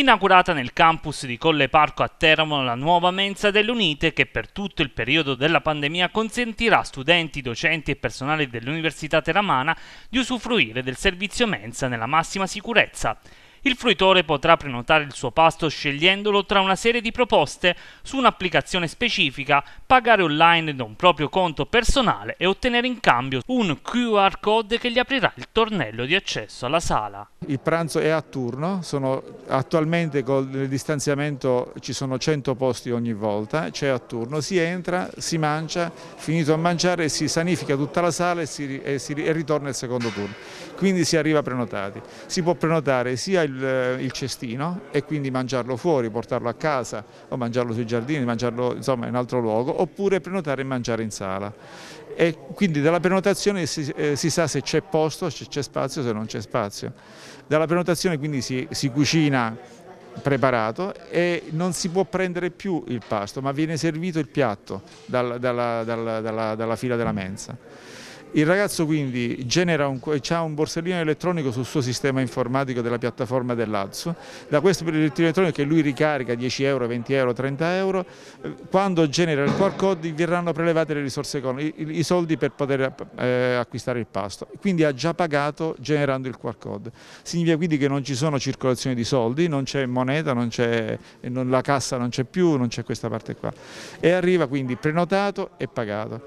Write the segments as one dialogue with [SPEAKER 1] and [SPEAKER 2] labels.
[SPEAKER 1] inaugurata nel campus di Colle Parco a Teramo la nuova mensa dell'Unite che per tutto il periodo della pandemia consentirà a studenti, docenti e personale dell'Università Teramana di usufruire del servizio mensa nella massima sicurezza il fruitore potrà prenotare il suo pasto scegliendolo tra una serie di proposte su un'applicazione specifica, pagare online da un proprio conto personale e ottenere in cambio un QR code che gli aprirà il tornello di accesso alla sala.
[SPEAKER 2] Il pranzo è a turno, sono, attualmente con il distanziamento ci sono 100 posti ogni volta, c'è cioè a turno, si entra, si mangia, finito a mangiare si sanifica tutta la sala e si, e si e ritorna il secondo turno, quindi si arriva prenotati. Si può prenotare sia il il, il, cestino e quindi mangiarlo fuori, portarlo a casa o mangiarlo sui giardini, mangiarlo insomma, in altro luogo, oppure prenotare e mangiare in sala. E quindi dalla prenotazione si, eh, si sa se c'è posto, se c'è spazio, se non c'è spazio. Dalla prenotazione quindi si, si cucina preparato e non si può prendere più il pasto, ma viene servito il piatto dalla, dalla, dalla, dalla fila della mensa. Il ragazzo quindi un, ha un borsellino elettronico sul suo sistema informatico della piattaforma dell'ADSO, da questo borsellino elettronico che lui ricarica 10 euro, 20 euro, 30 euro, eh, quando genera il QR code verranno prelevate le risorse economiche, i, i soldi per poter eh, acquistare il pasto, quindi ha già pagato generando il QR code. Significa quindi che non ci sono circolazioni di soldi, non c'è moneta, non non, la cassa non c'è più, non c'è questa parte qua. E arriva quindi prenotato e pagato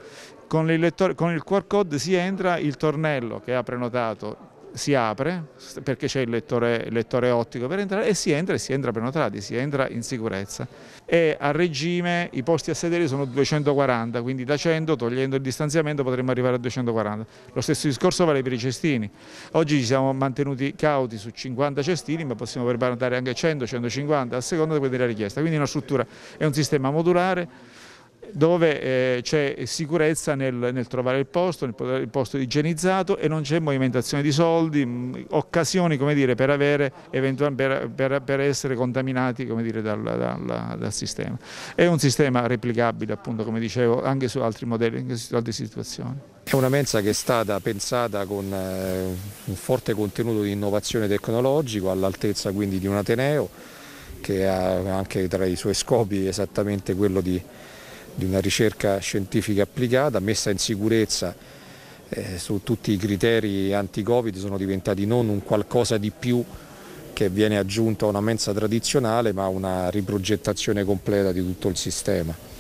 [SPEAKER 2] con, con il QR code si entra, il tornello che ha prenotato si apre perché c'è il lettore, lettore, ottico per entrare e si entra e si entra prenotati, si entra in sicurezza. E a regime i posti a sedere sono 240, quindi da 100 togliendo il distanziamento potremmo arrivare a 240. Lo stesso discorso vale per i cestini. Oggi ci siamo mantenuti cauti su 50 cestini ma possiamo preparare anche 100, 150 a seconda della richiesta. Quindi una struttura, è un sistema modulare dove eh, c'è sicurezza nel, nel, trovare il posto, nel, il posto igienizzato e non c'è movimentazione di soldi, mh, occasioni dire, per, avere, per, per, per, essere contaminati dire, dal, dal, dal, sistema. È un sistema replicabile appunto come dicevo anche su altri modelli, anche su altre situazioni.
[SPEAKER 3] È una mensa che è stata pensata con eh, un forte contenuto di innovazione tecnologico all'altezza quindi di un Ateneo che ha anche tra i suoi scopi esattamente quello di di una ricerca scientifica applicata, messa in sicurezza eh, su tutti i criteri anti-Covid sono diventati non un qualcosa di più che viene aggiunto a una mensa tradizionale ma una riprogettazione completa di tutto il sistema.